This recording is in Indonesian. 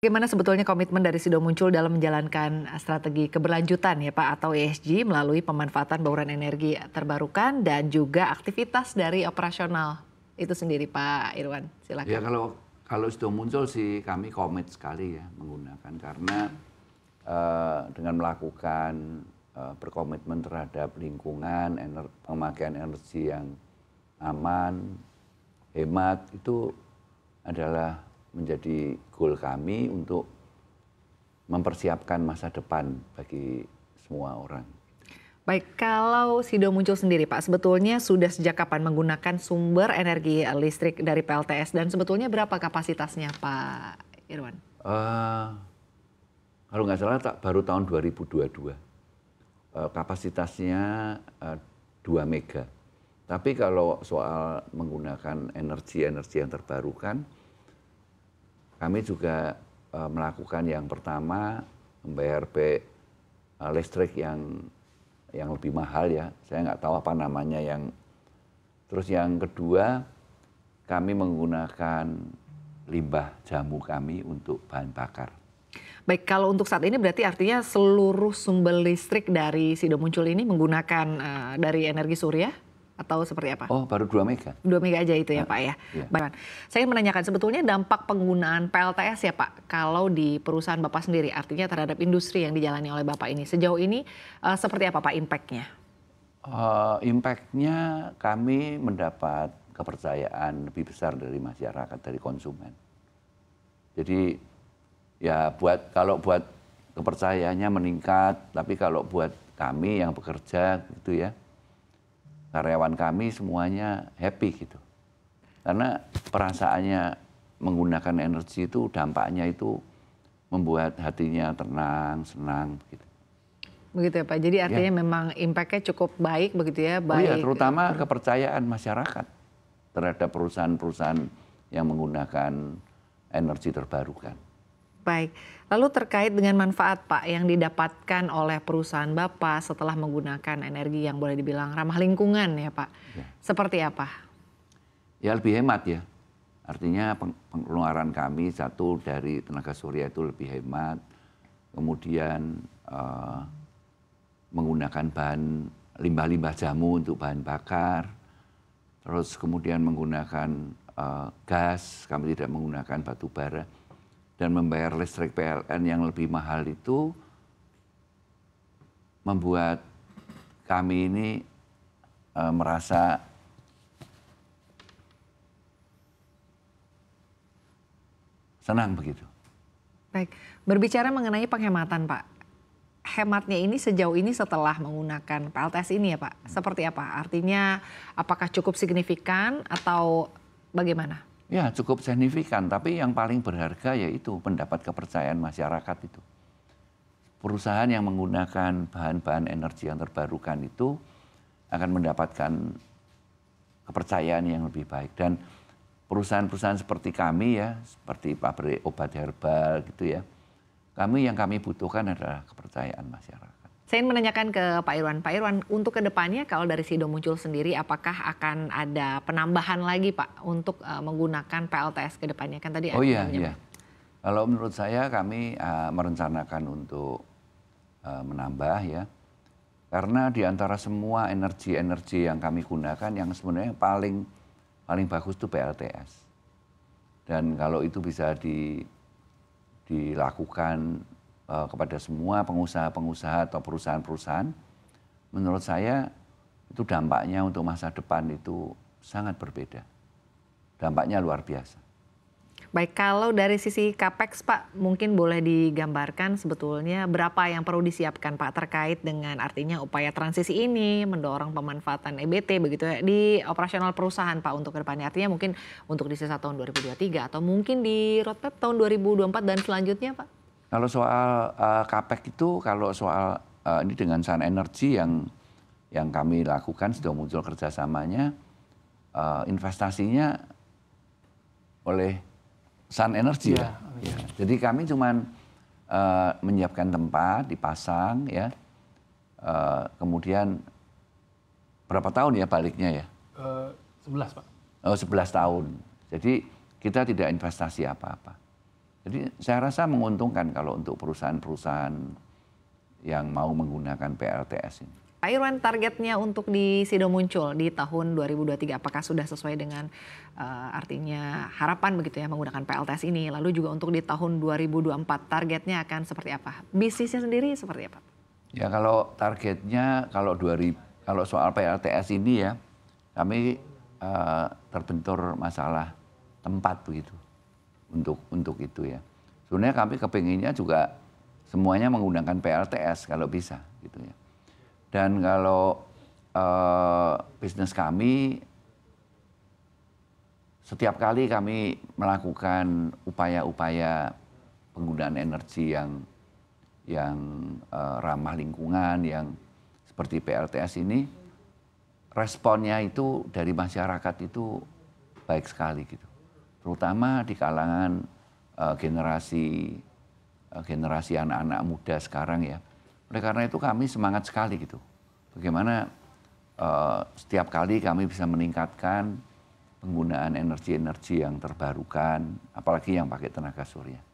Bagaimana sebetulnya komitmen dari Sido muncul dalam menjalankan strategi keberlanjutan ya Pak atau ESG melalui pemanfaatan bauran energi terbarukan dan juga aktivitas dari operasional itu sendiri Pak Irwan silakan. Ya kalau kalau Sido muncul sih kami komit sekali ya menggunakan karena uh, dengan melakukan uh, berkomitmen terhadap lingkungan, ener pemakaian energi yang aman, hemat itu adalah menjadi goal kami untuk mempersiapkan masa depan bagi semua orang. Baik, kalau Sido muncul sendiri Pak, sebetulnya sudah sejak kapan menggunakan sumber energi listrik dari PLTS dan sebetulnya berapa kapasitasnya Pak Irwan? Uh, kalau nggak salah tak baru tahun 2022 uh, eh, kapasitasnya uh, eh, 2 mega. Tapi kalau soal menggunakan energi-energi yang terbarukan, kami juga e, melakukan yang pertama membayar uh, listrik yang yang lebih mahal ya saya nggak tahu apa namanya yang terus yang kedua kami menggunakan limbah jamu kami untuk bahan bakar Baik, kalau untuk saat ini berarti artinya seluruh sumber listrik dari Sido Muncul ini menggunakan uh, dari energi surya? atau seperti apa? Oh, baru 2 mega. 2 mega aja itu ya, ah, Pak ya. Yeah. Saya ingin menanyakan sebetulnya dampak penggunaan PLTS ya, Pak, kalau di perusahaan Bapak sendiri artinya terhadap industri yang dijalani oleh Bapak ini. Sejauh ini uh, seperti apa Pak impact-nya? Uh, impact-nya kami mendapat kepercayaan lebih besar dari masyarakat, dari konsumen. Jadi ya buat kalau buat kepercayaannya meningkat, tapi kalau buat kami yang bekerja gitu ya, karyawan kami semuanya happy gitu. Karena perasaannya menggunakan energi itu dampaknya itu membuat hatinya tenang, senang gitu. Begitu ya Pak. Jadi iya. artinya ya. memang impact-nya cukup baik begitu ya, baik. Oh iya, terutama kepercayaan masyarakat terhadap perusahaan-perusahaan yang menggunakan energi terbarukan. Baik, lalu terkait dengan manfaat Pak yang didapatkan oleh perusahaan Bapak setelah menggunakan energi yang boleh dibilang ramah lingkungan ya Pak. Ya. Seperti apa? Ya lebih hemat ya. Artinya pengeluaran kami satu dari tenaga surya itu lebih hemat. Kemudian uh, menggunakan bahan limbah-limbah jamu untuk bahan bakar. Terus kemudian menggunakan uh, gas, kami tidak menggunakan batu bara dan membayar listrik PLN yang lebih mahal itu membuat kami ini e, merasa senang begitu. Baik, berbicara mengenai penghematan Pak, hematnya ini sejauh ini setelah menggunakan PLTS ini ya Pak, seperti apa? Artinya apakah cukup signifikan atau bagaimana? Ya cukup signifikan, tapi yang paling berharga yaitu pendapat kepercayaan masyarakat itu. Perusahaan yang menggunakan bahan-bahan energi yang terbarukan itu akan mendapatkan kepercayaan yang lebih baik dan perusahaan-perusahaan seperti kami ya, seperti pabrik obat herbal gitu ya. Kami yang kami butuhkan adalah kepercayaan masyarakat. Saya ingin menanyakan ke Pak Irwan. Pak Irwan, untuk kedepannya kalau dari Sido muncul sendiri, apakah akan ada penambahan lagi Pak untuk uh, menggunakan PLTS kedepannya? Kan tadi Oh iya, iya. Kalau menurut saya kami uh, merencanakan untuk uh, menambah ya. Karena di antara semua energi-energi yang kami gunakan yang sebenarnya paling paling bagus itu PLTS. Dan kalau itu bisa di dilakukan uh, kepada semua pengusaha-pengusaha atau perusahaan-perusahaan, menurut saya itu dampaknya untuk masa depan itu sangat berbeda. Dampaknya luar biasa. Baik, kalau dari sisi CAPEX Pak, mungkin boleh digambarkan sebetulnya berapa yang perlu disiapkan Pak terkait dengan artinya upaya transisi ini mendorong pemanfaatan EBT begitu ya di operasional perusahaan Pak untuk kedepannya. Artinya mungkin untuk di sisa tahun 2023 atau mungkin di roadmap tahun 2024 dan selanjutnya Pak? Kalau soal uh, eh, capek e itu, kalau soal uh, ini dengan Sun Energy yang yang kami lakukan sudah muncul kerjasamanya, uh, investasinya oleh Sun Energy ya. ya. Yeah. Iya. Jadi kami cuma uh, menyiapkan tempat, dipasang ya, uh, kemudian berapa tahun ya baliknya ya? Uh, 11 pak. Oh 11 tahun. Jadi kita tidak investasi apa-apa. Jadi saya rasa menguntungkan kalau untuk perusahaan-perusahaan yang mau menggunakan PLTS ini. Pak Irwan, targetnya untuk di Sido muncul di tahun 2023 apakah sudah sesuai dengan uh, artinya harapan begitu ya menggunakan PLTS ini? Lalu juga untuk di tahun 2024 targetnya akan seperti apa? Bisnisnya sendiri seperti apa? Ya kalau targetnya kalau 2000 kalau soal PLTS ini ya kami uh, terbentur masalah tempat begitu untuk untuk itu ya. Sebenarnya kami kepinginnya juga semuanya menggunakan PLTS kalau bisa gitu ya. Dan kalau uh, bisnis kami setiap kali kami melakukan upaya-upaya penggunaan energi yang yang uh, ramah lingkungan yang seperti PLTS ini responnya itu dari masyarakat itu baik sekali gitu terutama di kalangan uh, generasi uh, generasi anak-anak muda sekarang ya. Oleh karena itu kami semangat sekali gitu. Bagaimana uh, setiap kali kami bisa meningkatkan penggunaan energi-energi yang terbarukan, apalagi yang pakai tenaga surya.